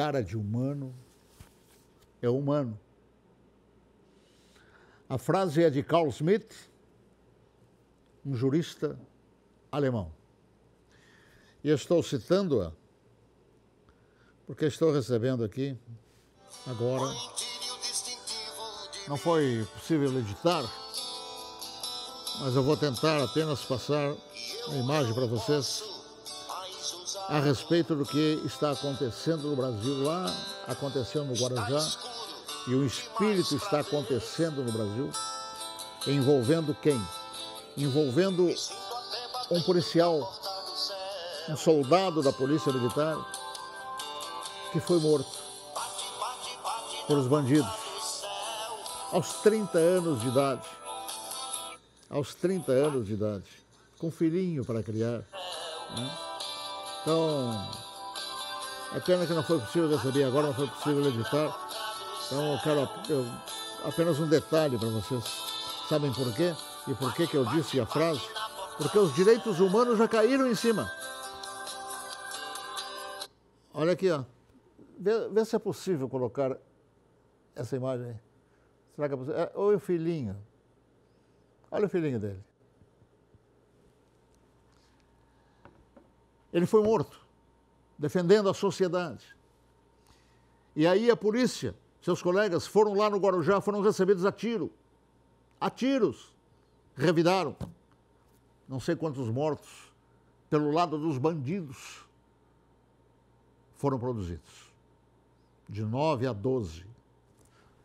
cara de humano é humano. A frase é de Carl Smith, um jurista alemão. E estou citando-a porque estou recebendo aqui agora. Não foi possível editar, mas eu vou tentar apenas passar a imagem para vocês a respeito do que está acontecendo no Brasil, lá aconteceu no Guarujá, e o espírito está acontecendo no Brasil, envolvendo quem? Envolvendo um policial, um soldado da Polícia Militar, que foi morto pelos bandidos aos 30 anos de idade. Aos 30 anos de idade, com filhinho para criar. Né? Então, é pena que não foi possível receber agora, não foi possível editar. Então, eu quero eu, apenas um detalhe para vocês. Sabem por quê? E por que, que eu disse a frase? Porque os direitos humanos já caíram em cima. Olha aqui, ó. Vê, vê se é possível colocar essa imagem aí. Será que é possível? É, olha o filhinho. Olha o filhinho dele. Ele foi morto, defendendo a sociedade. E aí a polícia, seus colegas, foram lá no Guarujá, foram recebidos a tiro. A tiros. Revidaram. Não sei quantos mortos pelo lado dos bandidos foram produzidos. De 9 a 12.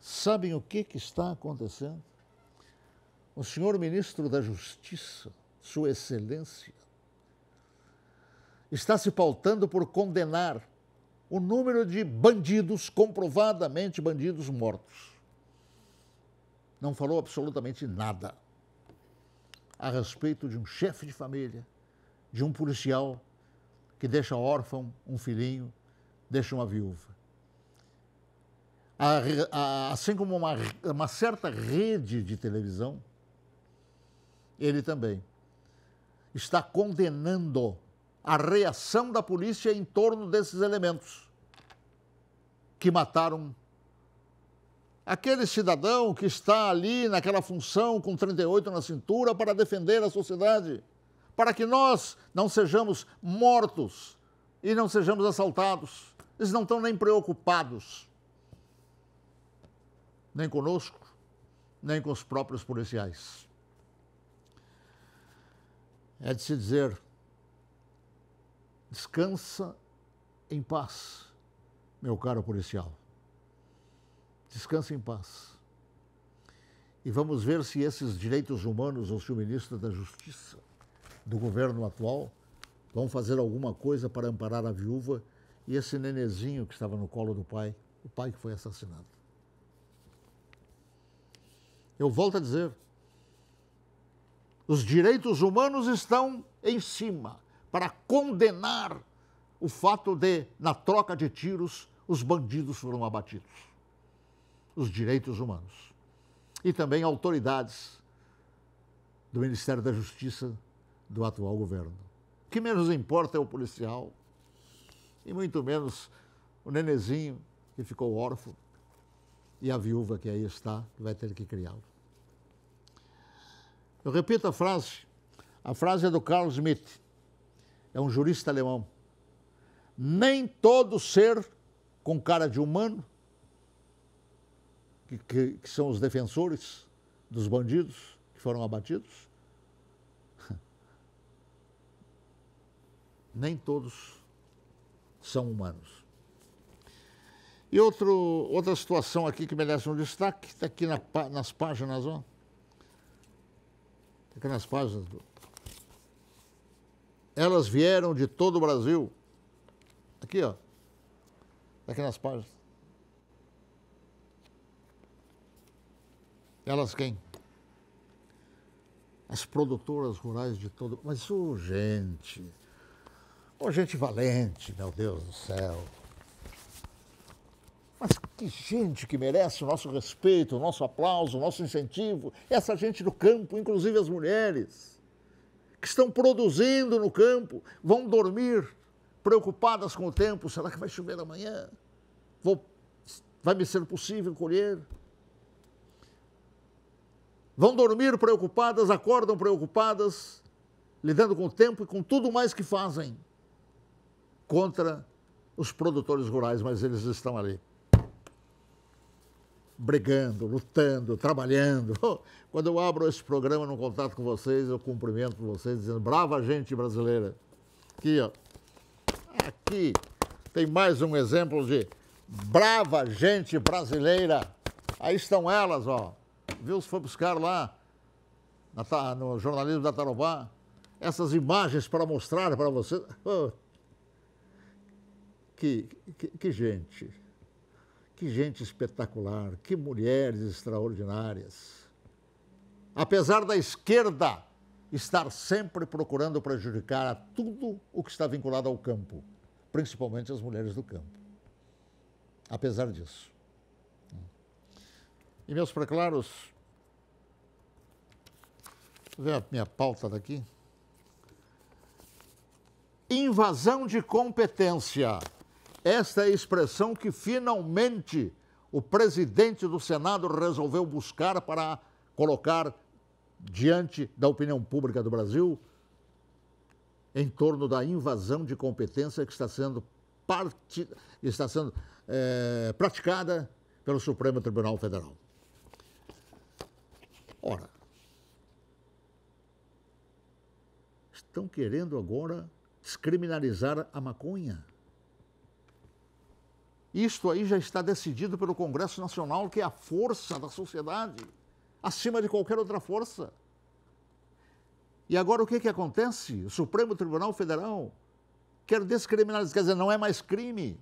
Sabem o que, que está acontecendo? O senhor ministro da Justiça, Sua Excelência, está se pautando por condenar o número de bandidos, comprovadamente bandidos mortos. Não falou absolutamente nada a respeito de um chefe de família, de um policial que deixa órfão um filhinho, deixa uma viúva. assim como uma, uma certa rede de televisão, ele também está condenando a reação da polícia em torno desses elementos que mataram aquele cidadão que está ali naquela função com 38 na cintura para defender a sociedade, para que nós não sejamos mortos e não sejamos assaltados. Eles não estão nem preocupados, nem conosco, nem com os próprios policiais. É de se dizer Descansa em paz, meu caro policial. Descansa em paz. E vamos ver se esses direitos humanos, ou se o ministro da Justiça do governo atual vão fazer alguma coisa para amparar a viúva e esse nenezinho que estava no colo do pai, o pai que foi assassinado. Eu volto a dizer, os direitos humanos estão em cima para condenar o fato de, na troca de tiros, os bandidos foram abatidos. Os direitos humanos. E também autoridades do Ministério da Justiça do atual governo. O que menos importa é o policial, e muito menos o nenezinho que ficou órfão e a viúva que aí está, que vai ter que criá-lo. Eu repito a frase. A frase é do Carl Smith é um jurista alemão. Nem todo ser com cara de humano, que, que, que são os defensores dos bandidos que foram abatidos, nem todos são humanos. E outro, outra situação aqui que merece um destaque, está aqui na, nas páginas, ó. Está aqui nas páginas do, elas vieram de todo o Brasil. Aqui, ó. Aqui nas páginas. Elas quem? As produtoras rurais de todo. Mas, ô, oh, gente. Ô, oh, gente valente, meu Deus do céu. Mas que gente que merece o nosso respeito, o nosso aplauso, o nosso incentivo. Essa gente do campo, inclusive as mulheres que estão produzindo no campo, vão dormir preocupadas com o tempo. Será que vai chover amanhã? Vou, vai me ser possível colher? Vão dormir preocupadas, acordam preocupadas, lidando com o tempo e com tudo mais que fazem contra os produtores rurais, mas eles estão ali brigando, lutando, trabalhando. Quando eu abro esse programa no contato com vocês, eu cumprimento vocês dizendo: brava gente brasileira. Aqui, ó. Aqui tem mais um exemplo de brava gente brasileira. Aí estão elas, ó. Viu? Se foi buscar lá no jornalismo da Tarobá essas imagens para mostrar para vocês. Oh. Que, que, que gente. Que gente espetacular, que mulheres extraordinárias. Apesar da esquerda estar sempre procurando prejudicar a tudo o que está vinculado ao campo, principalmente as mulheres do campo. Apesar disso. E meus preclaros, ver a minha pauta daqui. Invasão de competência. Esta é a expressão que finalmente o presidente do Senado resolveu buscar para colocar diante da opinião pública do Brasil em torno da invasão de competência que está sendo, part... está sendo é, praticada pelo Supremo Tribunal Federal. Ora, estão querendo agora descriminalizar a maconha. Isto aí já está decidido pelo Congresso Nacional, que é a força da sociedade, acima de qualquer outra força. E agora o que, que acontece? O Supremo Tribunal Federal quer descriminalizar, quer dizer, não é mais crime.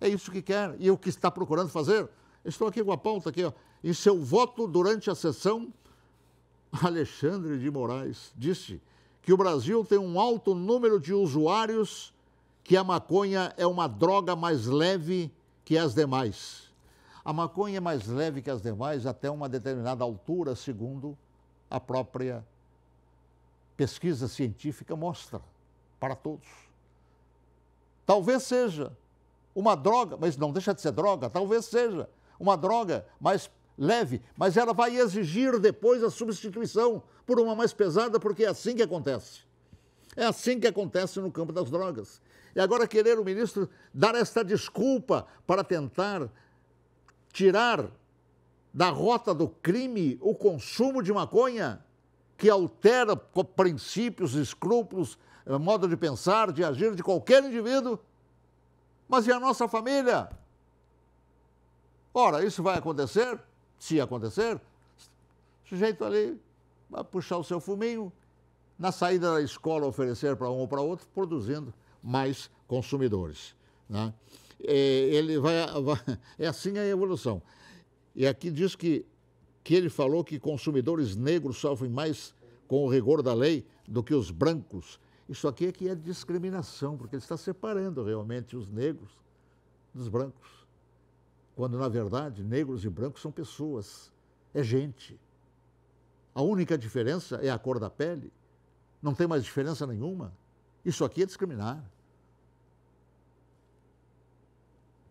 É isso que quer. E é o que está procurando fazer? Estou aqui com a pauta aqui, ó. Em seu voto durante a sessão, Alexandre de Moraes disse que o Brasil tem um alto número de usuários que a maconha é uma droga mais leve que as demais. A maconha é mais leve que as demais até uma determinada altura, segundo a própria pesquisa científica mostra para todos. Talvez seja uma droga, mas não deixa de ser droga, talvez seja uma droga mais leve, mas ela vai exigir depois a substituição por uma mais pesada, porque é assim que acontece. É assim que acontece no campo das drogas. E agora querer o ministro dar esta desculpa para tentar tirar da rota do crime o consumo de maconha, que altera princípios, escrúpulos, eh, modo de pensar, de agir de qualquer indivíduo. Mas e a nossa família? Ora, isso vai acontecer? Se acontecer, o sujeito ali vai puxar o seu fuminho, na saída da escola oferecer para um ou para outro, produzindo mais consumidores. Né? É, ele vai, vai, é assim a evolução. E aqui diz que, que ele falou que consumidores negros sofrem mais com o rigor da lei do que os brancos. Isso aqui é que é discriminação, porque ele está separando realmente os negros dos brancos. Quando, na verdade, negros e brancos são pessoas, é gente. A única diferença é a cor da pele. Não tem mais diferença nenhuma. Isso aqui é discriminar.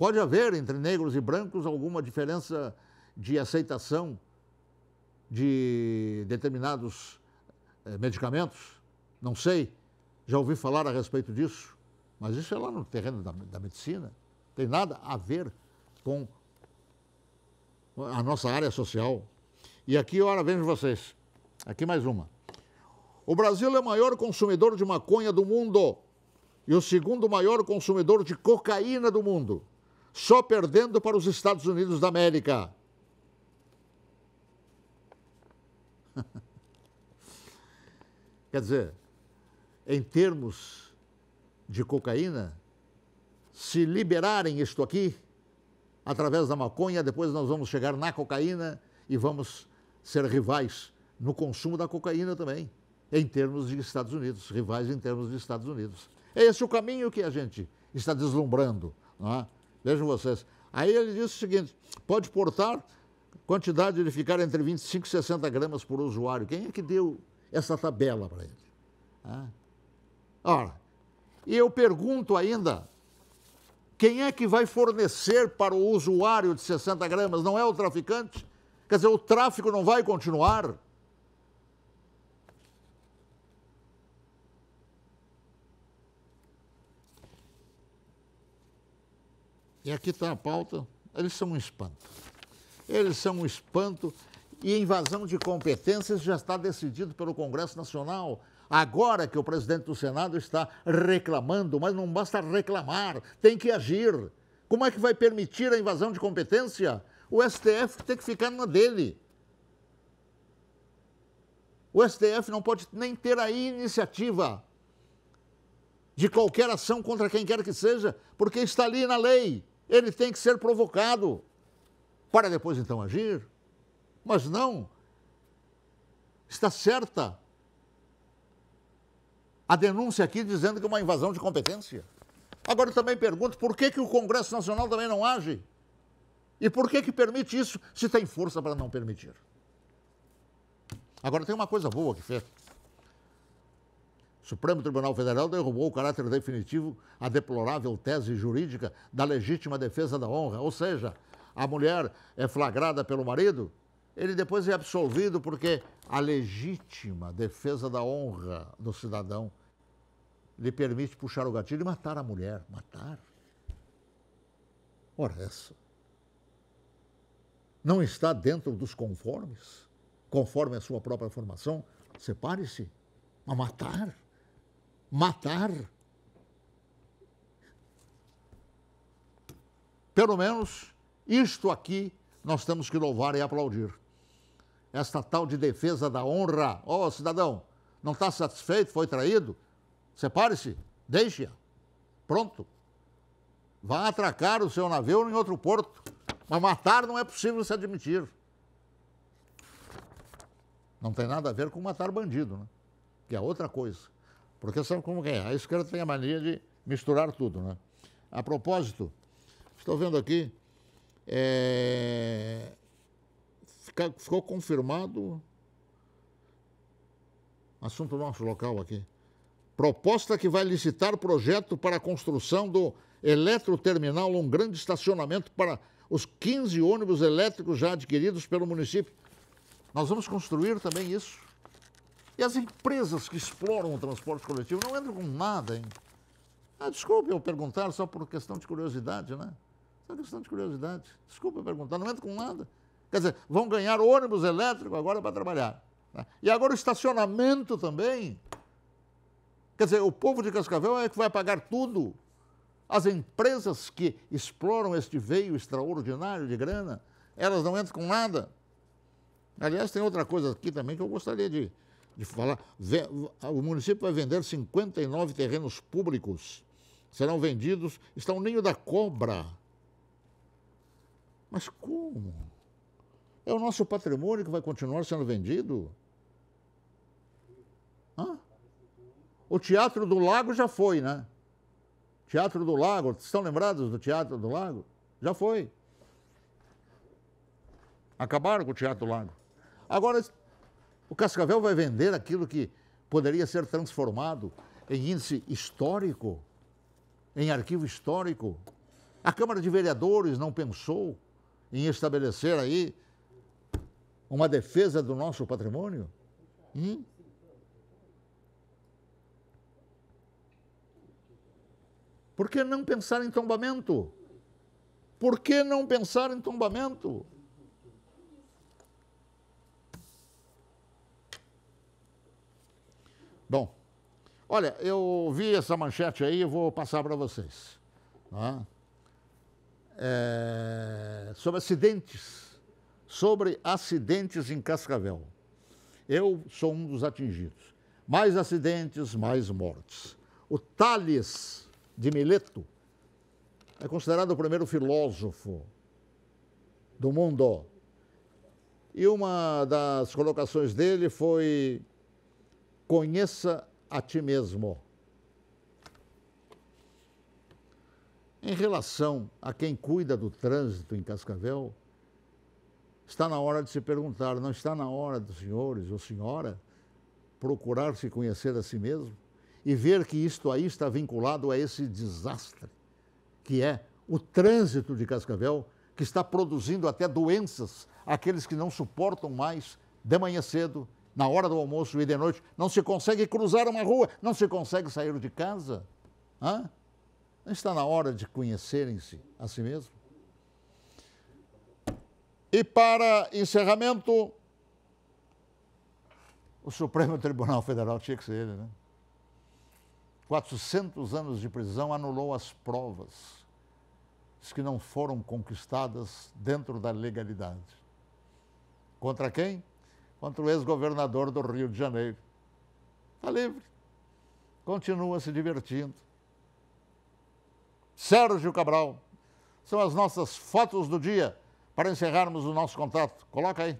Pode haver entre negros e brancos alguma diferença de aceitação de determinados eh, medicamentos? Não sei. Já ouvi falar a respeito disso. Mas isso é lá no terreno da, da medicina. Tem nada a ver com a nossa área social. E aqui, ora, vejo vocês. Aqui mais uma. O Brasil é o maior consumidor de maconha do mundo e o segundo maior consumidor de cocaína do mundo só perdendo para os Estados Unidos da América. Quer dizer, em termos de cocaína, se liberarem isto aqui, através da maconha, depois nós vamos chegar na cocaína e vamos ser rivais no consumo da cocaína também, em termos de Estados Unidos, rivais em termos de Estados Unidos. É esse o caminho que a gente está deslumbrando, não é? Vejam vocês. Aí ele disse o seguinte: pode portar quantidade de ficar entre 25 e 60 gramas por usuário. Quem é que deu essa tabela para ele? Ah. Ora, e eu pergunto ainda: quem é que vai fornecer para o usuário de 60 gramas? Não é o traficante? Quer dizer, o tráfico não vai continuar? e aqui está a pauta, eles são um espanto. Eles são um espanto e invasão de competências já está decidido pelo Congresso Nacional. Agora que o presidente do Senado está reclamando, mas não basta reclamar, tem que agir. Como é que vai permitir a invasão de competência? O STF tem que ficar na dele. O STF não pode nem ter a iniciativa de qualquer ação contra quem quer que seja, porque está ali na lei ele tem que ser provocado para depois então agir. Mas não. Está certa a denúncia aqui dizendo que é uma invasão de competência. Agora eu também pergunto por que, que o Congresso Nacional também não age? E por que, que permite isso se tem força para não permitir? Agora tem uma coisa boa que fez. Supremo Tribunal Federal derrubou o caráter definitivo à deplorável tese jurídica da legítima defesa da honra, ou seja, a mulher é flagrada pelo marido, ele depois é absolvido porque a legítima defesa da honra do cidadão lhe permite puxar o gatilho e matar a mulher. Matar? Ora, essa. Não está dentro dos conformes? Conforme a sua própria formação? Separe-se. a matar? matar. Pelo menos isto aqui nós temos que louvar e aplaudir. Esta tal de defesa da honra. Ó, oh, cidadão, não está satisfeito, foi traído? Separe-se, deixe-a. Pronto. Vá atracar o seu navio em outro porto. Mas matar não é possível se admitir. Não tem nada a ver com matar bandido, né? Que é outra coisa. Porque sabe como é? A esquerda tem a mania de misturar tudo, né? A propósito, estou vendo aqui, é, fica, ficou confirmado assunto nosso local aqui. Proposta que vai licitar projeto para a construção do eletroterminal, um grande estacionamento para os 15 ônibus elétricos já adquiridos pelo município. Nós vamos construir também isso. E as empresas que exploram o transporte coletivo não entram com nada, hein? Ah, desculpe eu perguntar, só por questão de curiosidade, né? Só questão de curiosidade. desculpe eu perguntar, não entram com nada. Quer dizer, vão ganhar ônibus elétrico agora para trabalhar. Né? E agora o estacionamento também. Quer dizer, o povo de Cascavel é que vai pagar tudo. As empresas que exploram este veio extraordinário de grana, elas não entram com nada. Aliás, tem outra coisa aqui também que eu gostaria de, de falar, o município vai vender 59 terrenos públicos. Serão vendidos, está o ninho da cobra. Mas como? É o nosso patrimônio que vai continuar sendo vendido? Hã? O Teatro do Lago já foi, né? Teatro do Lago, estão lembrados do Teatro do Lago? Já foi. Acabaram com o Teatro do Lago. Agora o Cascavel vai vender aquilo que poderia ser transformado em índice histórico, em arquivo histórico. A Câmara de Vereadores não pensou em estabelecer aí uma defesa do nosso patrimônio? Hum? Por que não pensar em tombamento? Por que não pensar em tombamento? Bom, olha, eu vi essa manchete aí, eu vou passar para vocês. Né? É, sobre acidentes. Sobre acidentes em Cascavel. Eu sou um dos atingidos. Mais acidentes, mais mortes. O Tales de Mileto é considerado o primeiro filósofo do mundo. E uma das colocações dele foi Conheça a ti mesmo. Em relação a quem cuida do trânsito em Cascavel, está na hora de se perguntar, não está na hora dos senhores ou senhora procurar se conhecer a si mesmo e ver que isto aí está vinculado a esse desastre, que é o trânsito de Cascavel, que está produzindo até doenças àqueles que não suportam mais de manhã cedo na hora do almoço e de noite, não se consegue cruzar uma rua, não se consegue sair de casa. Hã? Está na hora de conhecerem-se a si mesmo. E para encerramento, o Supremo Tribunal Federal tinha que ser ele, né? 400 anos de prisão anulou as provas diz que não foram conquistadas dentro da legalidade. Contra quem? contra o ex-governador do Rio de Janeiro. Está livre. Continua se divertindo. Sérgio Cabral. São as nossas fotos do dia para encerrarmos o nosso contato. Coloca aí.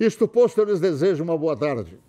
Isto posto, eu lhes desejo uma boa tarde.